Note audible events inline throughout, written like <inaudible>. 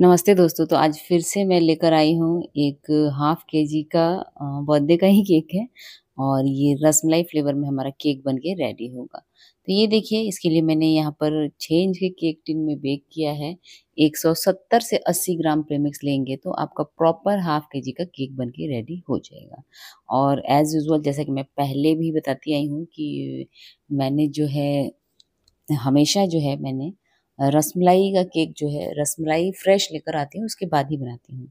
नमस्ते दोस्तों तो आज फिर से मैं लेकर आई हूँ एक हाफ के जी का बर्थडे का ही केक है और ये रसमलाई फ्लेवर में हमारा केक बन के रेडी होगा तो ये देखिए इसके लिए मैंने यहाँ पर छः इंच के केक टिन में बेक किया है 170 से 80 ग्राम प्रेमिक्स लेंगे तो आपका प्रॉपर हाफ के जी का केक बन के रेडी हो जाएगा और एज़ यूज़ुअल जैसा कि मैं पहले भी बताती आई हूँ कि मैंने जो है हमेशा जो है मैंने रसमलाई का केक जो है रसमलाई फ्रेश लेकर आती हूँ उसके बाद ही बनाती हूँ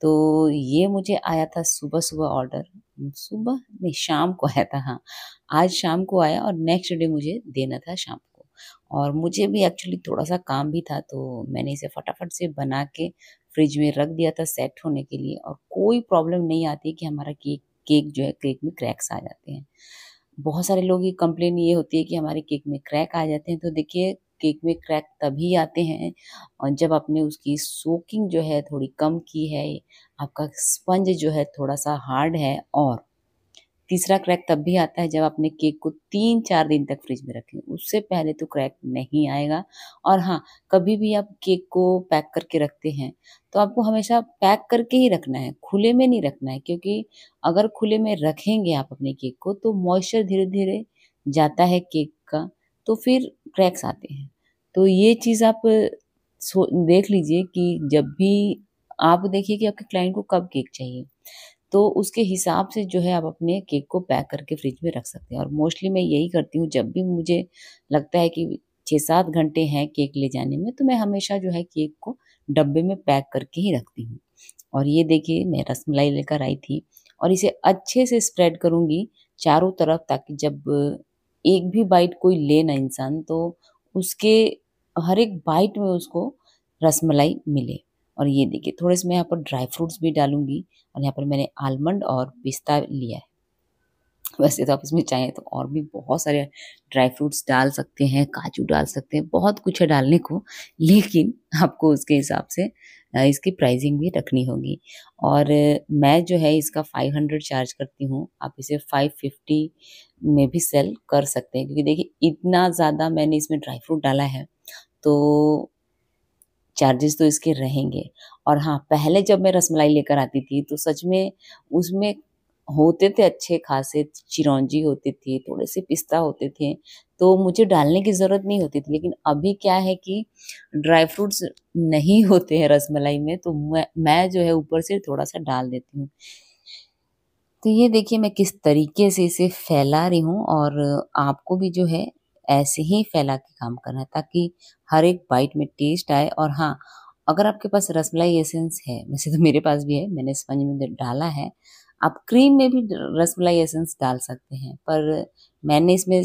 तो ये मुझे आया था सुबह सुबह ऑर्डर सुबह नहीं शाम को आया था हाँ आज शाम को आया और नेक्स्ट डे मुझे देना था शाम को और मुझे भी एक्चुअली थोड़ा सा काम भी था तो मैंने इसे फटाफट से बना के फ्रिज में रख दिया था सेट होने के लिए और कोई प्रॉब्लम नहीं आती कि हमारा केक केक जो है केक में क्रैक्स आ जाते हैं बहुत सारे लोग ये कंप्लेन ये होती है कि हमारे केक में क्रैक आ जाते हैं तो देखिए केक में क्रैक तभी आते हैं और जब आपने उसकी सोकिंग जो है थोड़ी कम की है आपका स्पंज जो है थोड़ा सा हार्ड है और तीसरा क्रैक तब भी आता है जब आपने केक को तीन चार दिन तक फ्रिज में रखें उससे पहले तो क्रैक नहीं आएगा और हाँ कभी भी आप केक को पैक करके रखते हैं तो आपको हमेशा पैक करके ही रखना है खुले में नहीं रखना है क्योंकि अगर खुले में रखेंगे आप अपने केक को तो मॉइस्चर धीरे धीरे जाता है केक का तो फिर क्रैक्स आते हैं तो ये चीज़ आप सो देख लीजिए कि जब भी आप देखिए कि आपके क्लाइंट को कब केक चाहिए तो उसके हिसाब से जो है आप अपने केक को पैक करके फ्रिज में रख सकते हैं और मोस्टली मैं यही करती हूँ जब भी मुझे लगता है कि छः सात घंटे हैं केक ले जाने में तो मैं हमेशा जो है केक को डब्बे में पैक करके ही रखती हूँ और ये देखिए मैं रसमलाई लेकर आई थी और इसे अच्छे से स्प्रेड करूँगी चारों तरफ ताकि जब एक भी बाइट कोई ले ना इंसान तो उसके हर एक बाइट में उसको रसमलाई मिले और ये देखिए थोड़े से मैं यहाँ पर ड्राई फ्रूट्स भी डालूंगी और यहाँ पर मैंने आलमंड और पिस्ता लिया है वैसे तो आप इसमें चाहें तो और भी बहुत सारे ड्राई फ्रूट्स डाल सकते हैं काजू डाल सकते हैं बहुत कुछ है डालने को लेकिन आपको उसके हिसाब से इसकी प्राइसिंग भी रखनी होगी और मैं जो है इसका 500 चार्ज करती हूँ आप इसे 550 में भी सेल कर सकते हैं क्योंकि देखिए इतना ज़्यादा मैंने इसमें ड्राई फ्रूट डाला है तो चार्जेस तो इसके रहेंगे और हाँ पहले जब मैं रसमलाई लेकर आती थी तो सच में उसमें होते थे अच्छे खासे चिरौंजी होती थी थोड़े से पिस्ता होते थे तो मुझे डालने की ज़रूरत नहीं होती थी लेकिन अभी क्या है कि ड्राई फ्रूट्स नहीं होते हैं रसमलाई में तो मैं मैं जो है ऊपर से थोड़ा सा डाल देती हूँ तो ये देखिए मैं किस तरीके से इसे फैला रही हूँ और आपको भी जो है ऐसे ही फैला के काम करना है ताकि हर एक बाइट में टेस्ट आए और हाँ अगर आपके पास रसमलाई एसेंस है वैसे तो मेरे पास भी है मैंने स्पंज में डाला है आप क्रीम में भी रसमलाई एसेंस डाल सकते हैं पर मैंने इसमें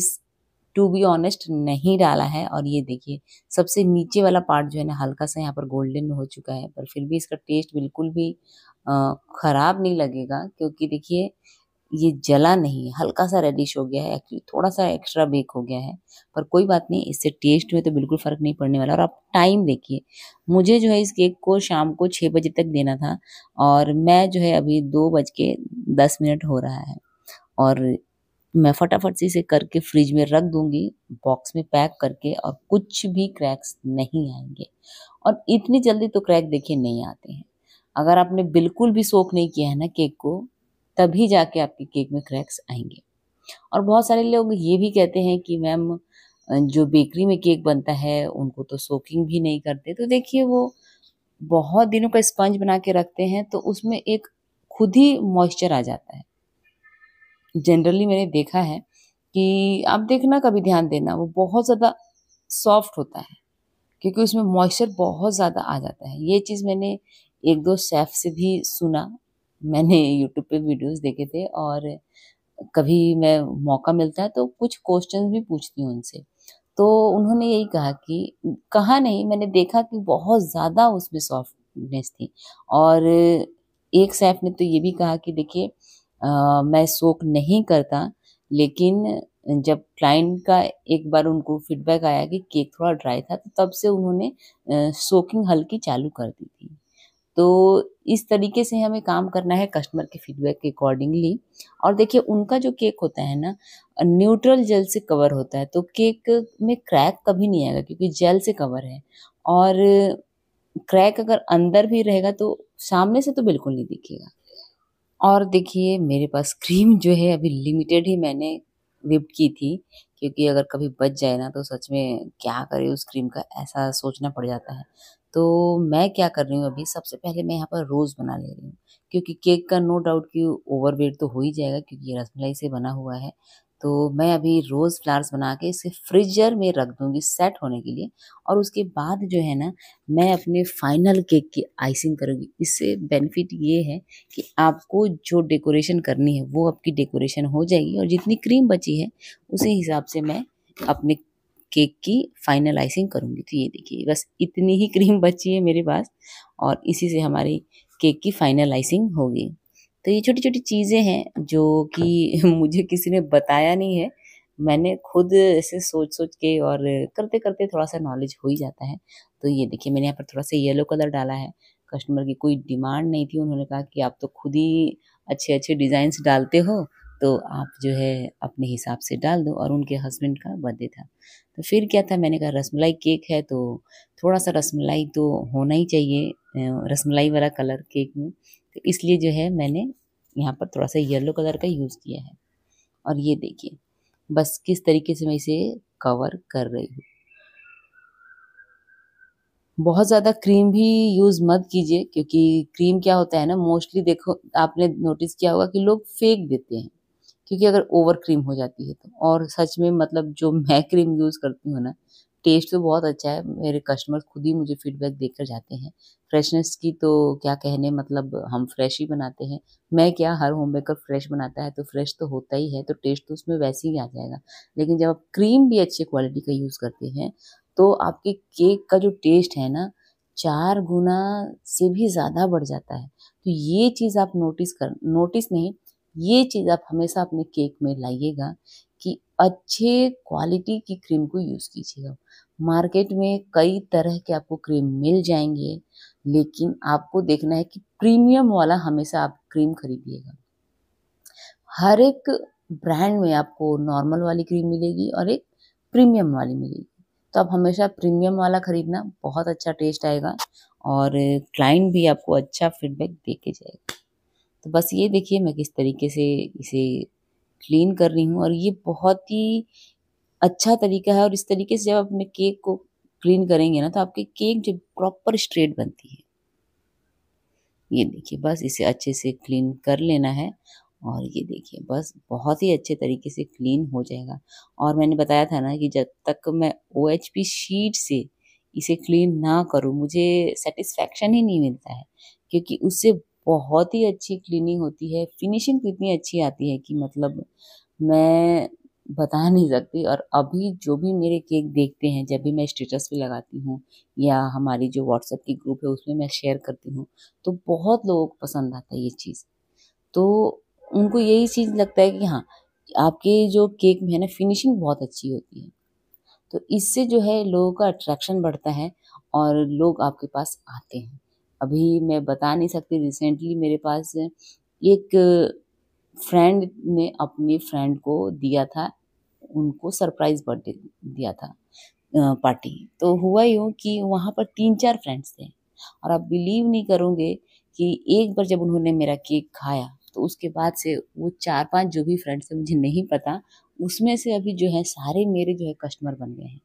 टू बी ऑनेस्ट नहीं डाला है और ये देखिए सबसे नीचे वाला पार्ट जो है ना हल्का सा यहाँ पर गोल्डन हो चुका है पर फिर भी इसका टेस्ट बिल्कुल भी ख़राब नहीं लगेगा क्योंकि देखिए ये जला नहीं हल्का सा रेडिश हो गया है एक्चुअली थोड़ा सा एक्स्ट्रा बेक हो गया है पर कोई बात नहीं इससे टेस्ट में तो बिल्कुल फ़र्क नहीं पड़ने वाला और आप टाइम देखिए मुझे जो है इस केक को शाम को छः बजे तक देना था और मैं जो है अभी दो बज के दस मिनट हो रहा है और मैं फटाफट से इसे करके फ्रिज में रख दूंगी बॉक्स में पैक करके और कुछ भी क्रैक्स नहीं आएंगे और इतनी जल्दी तो क्रैक देखिए नहीं आते हैं अगर आपने बिल्कुल भी सोख नहीं किया है ना केक को तभी जाके आपके केक में क्रैक्स आएंगे और बहुत सारे लोग ये भी कहते हैं कि मैम जो बेकरी में केक बनता है उनको तो सोकिंग भी नहीं करते तो देखिए वो बहुत दिनों का स्पंज बना के रखते हैं तो उसमें एक खुद ही मॉइस्चर आ जाता है जनरली मैंने देखा है कि आप देखना कभी ध्यान देना वो बहुत ज़्यादा सॉफ्ट होता है क्योंकि उसमें मॉइस्चर बहुत ज़्यादा आ जाता है ये चीज़ मैंने एक दो शेफ़ से भी सुना मैंने यूट्यूब पे वीडियोस देखे थे और कभी मैं मौका मिलता है तो कुछ क्वेश्चन भी पूछती हूँ उनसे तो उन्होंने यही कहा कि कहा नहीं मैंने देखा कि बहुत ज़्यादा उसमें सॉफ्टनेस थी और एक सैफ ने तो ये भी कहा कि देखिए मैं सोक नहीं करता लेकिन जब क्लाइंट का एक बार उनको फीडबैक आया कि केक थोड़ा ड्राई था तो तब से उन्होंने सोकिंग हल्की चालू कर दी तो इस तरीके से हमें काम करना है कस्टमर के फीडबैक के अकॉर्डिंगली और देखिए उनका जो केक होता है ना न्यूट्रल जेल से कवर होता है तो केक में क्रैक कभी नहीं आएगा क्योंकि जेल से कवर है और क्रैक अगर अंदर भी रहेगा तो सामने से तो बिल्कुल नहीं दिखेगा और देखिए मेरे पास क्रीम जो है अभी लिमिटेड ही मैंने विप की थी क्योंकि अगर कभी बच जाए ना तो सच में क्या करें उस क्रीम का ऐसा सोचना पड़ जाता है तो मैं क्या कर रही हूँ अभी सबसे पहले मैं यहाँ पर रोज़ बना ले रही हूँ क्योंकि केक का नो डाउट कि ओवर वेट तो हो ही जाएगा क्योंकि ये रसमलाई से बना हुआ है तो मैं अभी रोज़ फ्लावर्स बना के इसे फ्रिजर में रख दूँगी सेट होने के लिए और उसके बाद जो है ना मैं अपने फाइनल केक की आइसिंग करूँगी इससे बेनिफिट ये है कि आपको जो डेकोरेशन करनी है वो आपकी डेकोरेशन हो जाएगी और जितनी क्रीम बची है उसी हिसाब से मैं अपने केक की फाइनल आइसिंग करूँगी तो ये देखिए बस इतनी ही क्रीम <laughs> बची है मेरे पास और इसी से हमारी केक की फाइनल आइसिंग होगी तो ये छोटी छोटी चीज़ें हैं जो कि <laughs> मुझे किसी ने बताया नहीं है मैंने खुद ऐसे सोच सोच के और करते करते थोड़ा सा नॉलेज हो ही जाता है तो ये देखिए मैंने यहाँ पर थोड़ा सा येलो कलर डाला है कस्टमर की कोई डिमांड नहीं थी उन्होंने कहा कि आप तो खुद ही अच्छे अच्छे डिज़ाइन डालते हो तो आप जो है अपने हिसाब से डाल दो और उनके हस्बैंड का बर्थडे था तो फिर क्या था मैंने कहा रसमलाई केक है तो थोड़ा सा रसमलाई तो होना ही चाहिए रसमलाई वाला कलर केक में तो इसलिए जो है मैंने यहाँ पर थोड़ा सा येलो कलर का यूज़ किया है और ये देखिए बस किस तरीके से मैं इसे कवर कर रही हूँ बहुत ज़्यादा क्रीम भी यूज़ मत कीजिए क्योंकि क्रीम क्या होता है ना मोस्टली देखो आपने नोटिस किया होगा कि लोग फेंक देते हैं क्योंकि अगर ओवर क्रीम हो जाती है तो और सच में मतलब जो मैं क्रीम यूज़ करती हूँ ना टेस्ट तो बहुत अच्छा है मेरे कस्टमर खुद ही मुझे फीडबैक देकर जाते हैं फ्रेशनेस की तो क्या कहने मतलब हम फ्रेश ही बनाते हैं मैं क्या हर होम मेकर फ्रेश बनाता है तो फ्रेश तो होता ही है तो टेस्ट तो उसमें वैसे ही आ जाएगा लेकिन जब आप क्रीम भी अच्छी क्वालिटी का यूज़ करते हैं तो आपके केक का जो टेस्ट है ना चार गुना से भी ज़्यादा बढ़ जाता है तो ये चीज़ आप नोटिस कर नोटिस नहीं ये चीज़ आप हमेशा अपने केक में लाइएगा कि अच्छे क्वालिटी की क्रीम को यूज़ कीजिएगा मार्केट में कई तरह के आपको क्रीम मिल जाएंगे लेकिन आपको देखना है कि प्रीमियम वाला हमेशा आप क्रीम खरीदिएगा हर एक ब्रांड में आपको नॉर्मल वाली क्रीम मिलेगी और एक प्रीमियम वाली मिलेगी तो आप हमेशा प्रीमियम वाला खरीदना बहुत अच्छा टेस्ट आएगा और क्लाइंट भी आपको अच्छा फीडबैक दे के जाएगा तो बस ये देखिए मैं किस तरीके से इसे क्लीन कर रही हूँ और ये बहुत ही अच्छा तरीका है और इस तरीके से जब अपने केक को क्लीन करेंगे ना तो आपके केक जो प्रॉपर स्ट्रेट बनती है ये देखिए बस इसे अच्छे से क्लीन कर लेना है और ये देखिए बस बहुत ही अच्छे तरीके से क्लीन हो जाएगा और मैंने बताया था ना कि जब तक मैं ओ शीट से इसे क्लीन ना करूँ मुझे सेटिस्फेक्शन ही नहीं मिलता है क्योंकि उससे बहुत ही अच्छी क्लीनिंग होती है फिनिशिंग तो इतनी अच्छी आती है कि मतलब मैं बता नहीं सकती और अभी जो भी मेरे केक देखते हैं जब भी मैं स्टेटस पे लगाती हूँ या हमारी जो व्हाट्सएप की ग्रुप है उसमें मैं शेयर करती हूँ तो बहुत लोगों को पसंद आता है ये चीज़ तो उनको यही चीज़ लगता है कि हाँ आपके जो केक में है ना फिनिशिंग बहुत अच्छी होती है तो इससे जो है लोगों का अट्रैक्शन बढ़ता है और लोग आपके पास आते हैं अभी मैं बता नहीं सकती रिसेंटली मेरे पास एक फ्रेंड ने अपने फ्रेंड को दिया था उनको सरप्राइज बर्थडे दिया था पार्टी तो हुआ यूँ कि वहाँ पर तीन चार फ्रेंड्स थे और आप बिलीव नहीं करोगे कि एक बार जब उन्होंने मेरा केक खाया तो उसके बाद से वो चार पांच जो भी फ्रेंड्स थे मुझे नहीं पता उसमें से अभी जो है सारे मेरे जो है कस्टमर बन गए हैं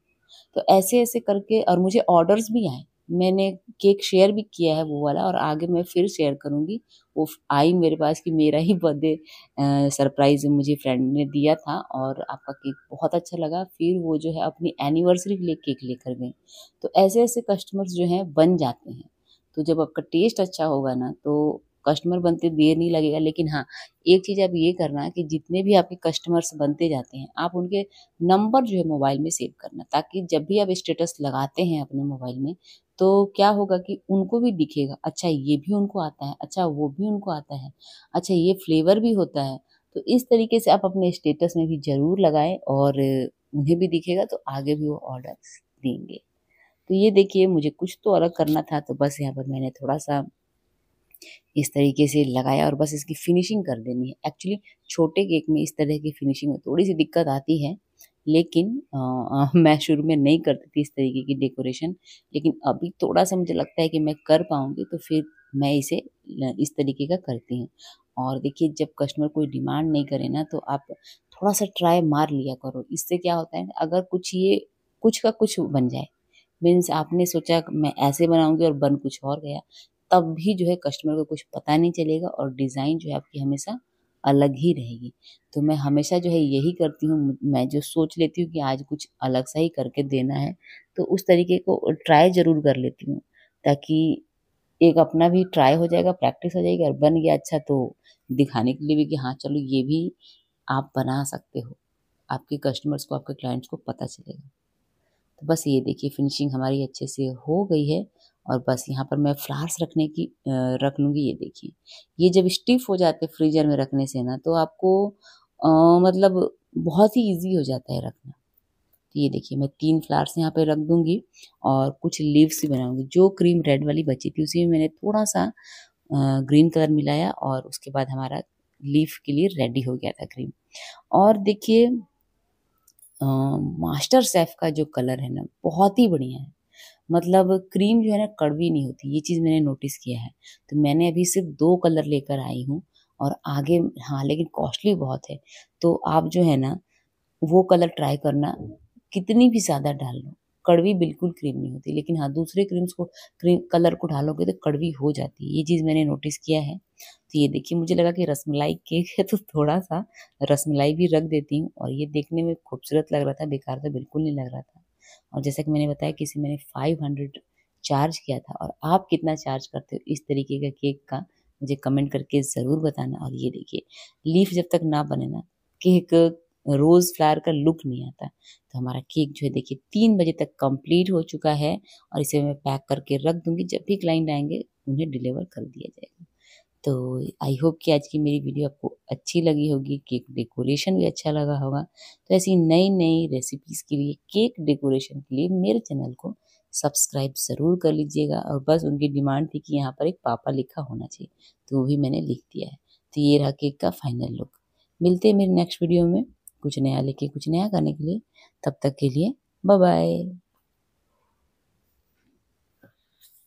तो ऐसे ऐसे करके और मुझे ऑर्डर्स भी आए मैंने केक शेयर भी किया है वो वाला और आगे मैं फिर शेयर करूंगी वो आई मेरे पास कि मेरा ही बर्थडे सरप्राइज़ मुझे फ्रेंड ने दिया था और आपका केक बहुत अच्छा लगा फिर वो जो है अपनी एनिवर्सरी के लिए केक लेकर गई तो ऐसे ऐसे कस्टमर्स जो हैं बन जाते हैं तो जब आपका टेस्ट अच्छा होगा ना तो कस्टमर बनते देर नहीं लगेगा लेकिन हाँ एक चीज़ आप ये करना कि जितने भी आपके कस्टमर्स बनते जाते हैं आप उनके नंबर जो है मोबाइल में सेव करना ताकि जब भी आप स्टेटस लगाते हैं अपने मोबाइल में तो क्या होगा कि उनको भी दिखेगा अच्छा ये भी उनको आता है अच्छा वो भी उनको आता है अच्छा ये फ्लेवर भी होता है तो इस तरीके से आप अपने स्टेटस में भी ज़रूर लगाएं और उन्हें भी दिखेगा तो आगे भी वो ऑर्डर देंगे तो ये देखिए मुझे कुछ तो अलग करना था तो बस यहाँ पर मैंने थोड़ा सा इस तरीके से लगाया और बस इसकी फिनिशिंग कर देनी है एक्चुअली छोटे केक में इस तरह की फिनिशिंग में थोड़ी सी दिक्कत आती है लेकिन आ, मैं शुरू में नहीं करती थी इस तरीके की डेकोरेशन लेकिन अभी थोड़ा-सा मुझे लगता है कि मैं कर पाऊँगी तो फिर मैं इसे इस तरीके का करती हूँ। और देखिए जब कस्टमर कोई डिमांड नहीं करे ना तो आप थोड़ा-सा ट्राई मार लिया करो। इससे क्या होता है अगर कुछ ये कुछ का कुछ बन जाए मीन्स आपने सोचा मैं ऐसे बनाऊँगी और बन कुछ और गया, तब भी जो है कस्टमर को कुछ पता नहीं चलेगा और डिज़ाइन जो है आपकी हमेशा अलग ही रहेगी तो मैं हमेशा जो है यही करती हूँ मैं जो सोच लेती हूँ कि आज कुछ अलग सा ही करके देना है तो उस तरीके को ट्राई ज़रूर कर लेती हूँ ताकि एक अपना भी ट्राई हो जाएगा प्रैक्टिस हो जाएगी और बन गया अच्छा तो दिखाने के लिए भी कि हाँ चलो ये भी आप बना सकते हो आपके कस्टमर्स को आपके क्लाइंट्स को पता चलेगा तो बस ये देखिए फिनिशिंग हमारी अच्छे से हो गई है और बस यहाँ पर मैं फ्लावर्स रखने की रख लूँगी ये देखिए ये जब स्टिफ हो जाते फ्रीजर में रखने से ना तो आपको आ, मतलब बहुत ही ईजी हो जाता है रखना तो ये देखिए मैं तीन फ्लावर्स यहाँ पे रख दूँगी और कुछ लीव्स भी बनाऊँगी जो क्रीम रेड वाली बची थी उसी में मैंने थोड़ा सा ग्रीन कलर मिलाया और उसके बाद हमारा लीफ के लिए रेडी हो गया था क्रीम और देखिए मास्टर सेफ का जो कलर है ना बहुत ही बढ़िया है मतलब क्रीम जो है ना कड़वी नहीं होती ये चीज़ मैंने नोटिस किया है तो मैंने अभी सिर्फ दो कलर लेकर आई हूँ और आगे हाँ लेकिन कॉस्टली बहुत है तो आप जो है ना वो कलर ट्राई करना कितनी भी ज़्यादा डाल लो कड़वी बिल्कुल क्रीम नहीं होती लेकिन हाँ दूसरे क्रीम्स को क्रीम कलर को डालोगे तो कड़वी हो जाती है ये चीज़ मैंने नोटिस किया है तो ये देखिए मुझे लगा कि रसमलाई केक है <laughs> तो थोड़ा सा रसमलाई भी रख देती हूँ और ये देखने में खूबसूरत लग रहा था बेकार तो बिल्कुल नहीं लग रहा था और जैसा कि मैंने बताया कि इसे मैंने फाइव हंड्रेड चार्ज किया था और आप कितना चार्ज करते हो इस तरीके का केक का मुझे कमेंट करके ज़रूर बताना और ये देखिए लीफ जब तक ना बने ना केक रोज़ फ्लावर का लुक नहीं आता तो हमारा केक जो है देखिए तीन बजे तक कंप्लीट हो चुका है और इसे मैं पैक करके रख दूंगी जब भी क्लाइंट आएंगे उन्हें डिलीवर कर दिया जाएगा तो आई होप कि आज की मेरी वीडियो आपको अच्छी लगी होगी केक डेकोरेशन भी अच्छा लगा होगा तो ऐसी नई नई रेसिपीज़ के लिए केक डेकोरेशन के लिए मेरे चैनल को सब्सक्राइब ज़रूर कर लीजिएगा और बस उनकी डिमांड थी कि यहाँ पर एक पापा लिखा होना चाहिए तो वो भी मैंने लिख दिया है तो ये रहा केक का फाइनल लुक मिलते हैं मेरे नेक्स्ट वीडियो में कुछ नया लेके कुछ नया करने के लिए तब तक के लिए बाय बाय